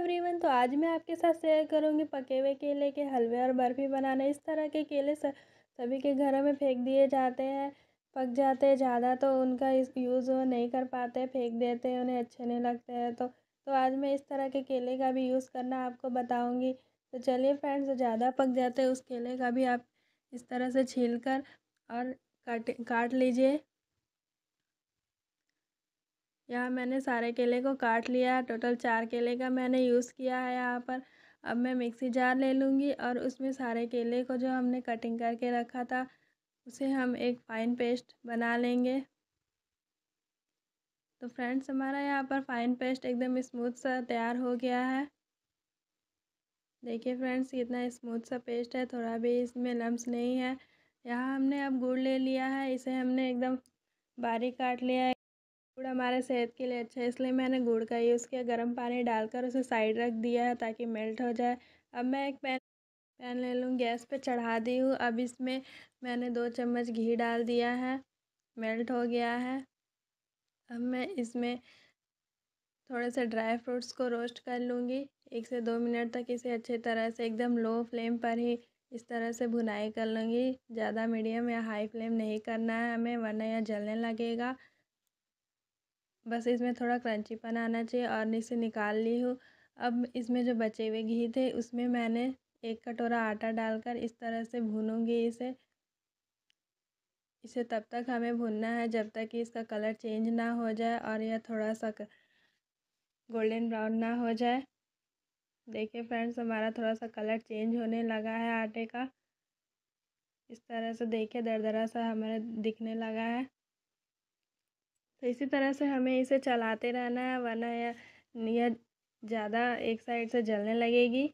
everyone तो आज मैं आपके साथ शेयर करूंगी पके हुए केले के हलवे और बर्फ़ी बनाना इस तरह के केले सभी के घरों में फेंक दिए जाते हैं पक जाते हैं ज़्यादा तो उनका इस यूज़ वो नहीं कर पाते फेंक देते हैं उन्हें अच्छे नहीं लगते हैं तो तो आज मैं इस तरह के केले का भी यूज़ करना आपको बताऊँगी तो चलिए फ्रेंड्स ज़्यादा पक जाते हैं उस केले का भी आप इस तरह से छील कर और काट काट लीजिए यहाँ मैंने सारे केले को काट लिया टोटल चार केले का मैंने यूज़ किया है यहाँ पर अब मैं मिक्सी जार ले लूँगी और उसमें सारे केले को जो हमने कटिंग करके रखा था उसे हम एक फ़ाइन पेस्ट बना लेंगे तो फ्रेंड्स हमारा यहाँ पर फ़ाइन पेस्ट एकदम स्मूथ सा तैयार हो गया है देखिए फ्रेंड्स कितना स्मूथ सा पेस्ट है थोड़ा भी इसमें लम्स नहीं है यहाँ हमने अब गुड़ ले लिया है इसे हमने एकदम बारीक काट लिया है गुड़ हमारे सेहत के लिए अच्छा है इसलिए मैंने गुड़ का यूज़ किया गर्म पानी डालकर उसे साइड रख दिया है ताकि मेल्ट हो जाए अब मैं एक पैन पैन ले लूँ गैस पे चढ़ा दी हूँ अब इसमें मैंने दो चम्मच घी डाल दिया है मेल्ट हो गया है अब मैं इसमें थोड़े से ड्राई फ्रूट्स को रोस्ट कर लूँगी एक से दो मिनट तक इसे अच्छे तरह से एकदम लो फ्लेम पर ही इस तरह से भुनाई कर लूँगी ज़्यादा मीडियम या हाई फ्लेम नहीं करना है हमें वरना यह जलने लगेगा बस इसमें थोड़ा क्रंचीपन आना चाहिए और इसे निकाल ली हूँ अब इसमें जो बचे हुए घी थे उसमें मैंने एक कटोरा आटा डालकर इस तरह से भूनूंगी इसे इसे तब तक हमें भूनना है जब तक कि इसका कलर चेंज ना हो जाए और यह थोड़ा सा गोल्डन ब्राउन ना हो जाए देखिए फ्रेंड्स हमारा थोड़ा सा कलर चेंज होने लगा है आटे का इस तरह से देखिए दरदरा सा हमारा दिखने लगा है तो इसी तरह से हमें इसे चलाते रहना है वरना यह नियत ज़्यादा एक साइड से जलने लगेगी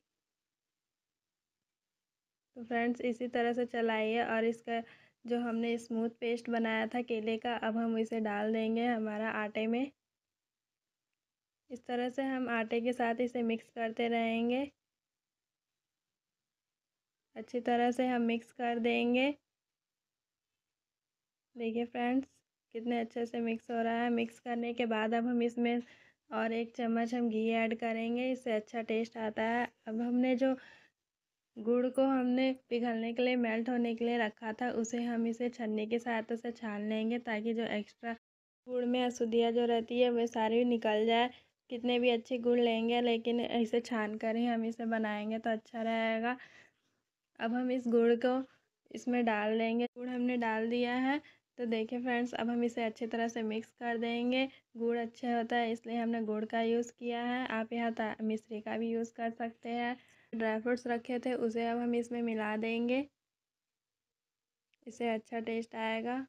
तो फ्रेंड्स इसी तरह से चलाइए और इसका जो हमने स्मूथ पेस्ट बनाया था केले का अब हम इसे डाल देंगे हमारा आटे में इस तरह से हम आटे के साथ इसे मिक्स करते रहेंगे अच्छी तरह से हम मिक्स कर देंगे देखिए फ्रेंड्स कितने अच्छे से मिक्स हो रहा है मिक्स करने के बाद अब हम इसमें और एक चम्मच हम घी ऐड करेंगे इससे अच्छा टेस्ट आता है अब हमने जो गुड़ को हमने पिघलने के लिए मेल्ट होने के लिए रखा था उसे हम इसे छन्ने की सहायता से छान लेंगे ताकि जो एक्स्ट्रा गुड़ में अशुद्धियाँ जो रहती है वह सारी निकल जाए कितने भी अच्छे गुड़ लेंगे लेकिन इसे छान कर ही हम इसे बनाएंगे तो अच्छा रहेगा अब हम इस गुड़ को इसमें डाल देंगे गुड़ हमने डाल दिया है तो देखिए फ्रेंड्स अब हम इसे अच्छी तरह से मिक्स कर देंगे गुड़ अच्छा होता है इसलिए हमने गुड़ का यूज़ किया है आप यहाँ मिश्री का भी यूज़ कर सकते हैं ड्राई फ्रूट्स रखे थे उसे अब हम इसमें मिला देंगे इसे अच्छा टेस्ट आएगा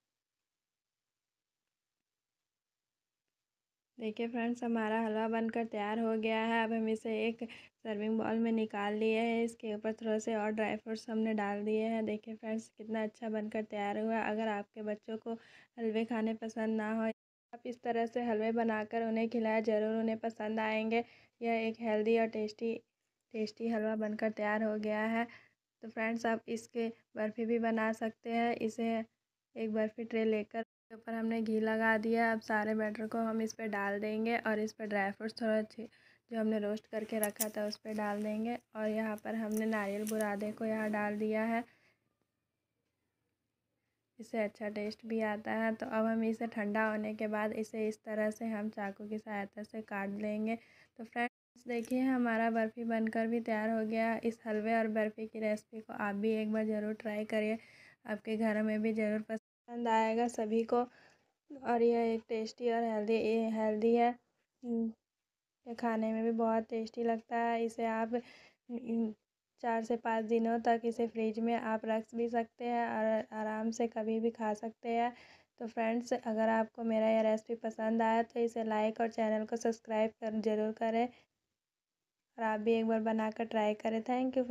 देखिए फ्रेंड्स हमारा हलवा बनकर तैयार हो गया है अब हम इसे एक सर्विंग बॉल में निकाल लिए हैं इसके ऊपर थोड़े से और ड्राई फ्रूट्स हमने डाल दिए हैं देखिए फ्रेंड्स कितना अच्छा बनकर तैयार हुआ अगर आपके बच्चों को हलवे खाने पसंद ना हो आप इस तरह से हलवे बनाकर उन्हें खिलाया ज़रूर उन्हें पसंद आएंगे यह एक हेल्दी और टेस्टी टेस्टी हलवा बनकर तैयार हो गया है तो फ्रेंड्स आप इसके बर्फ़ी भी बना सकते हैं इसे एक बर्फ़ी ट्रे लेकर ऊपर हमने घी लगा दिया अब सारे बैटर को हम इस पर डाल देंगे और इस पर ड्राई फ्रूट्स थोड़ा जो हमने रोस्ट करके रखा था उस पर डाल देंगे और यहाँ पर हमने नारियल बुरादे को यहाँ डाल दिया है इससे अच्छा टेस्ट भी आता है तो अब हम इसे ठंडा होने के बाद इसे इस तरह से हम चाकू की सहायता से काट लेंगे तो फ्रेंड्स देखिए हमारा बर्फ़ी बनकर भी तैयार हो गया इस हलवे और बर्फ़ी की रेसिपी को आप भी एक बार ज़रूर ट्राई करिए आपके घर में भी ज़रूर पसंद आएगा सभी को और यह एक टेस्टी और हेल्दी हेल्दी है हम्म, ये खाने में भी बहुत टेस्टी लगता है इसे आप हम्म, चार से पाँच दिनों तक इसे फ्रिज में आप रख भी सकते हैं और आराम से कभी भी खा सकते हैं तो फ्रेंड्स अगर आपको मेरा यह रेसिपी पसंद आया तो इसे लाइक और चैनल को सब्सक्राइब कर जरूर करें और आप भी एक बार बनाकर ट्राई करें थैंक यू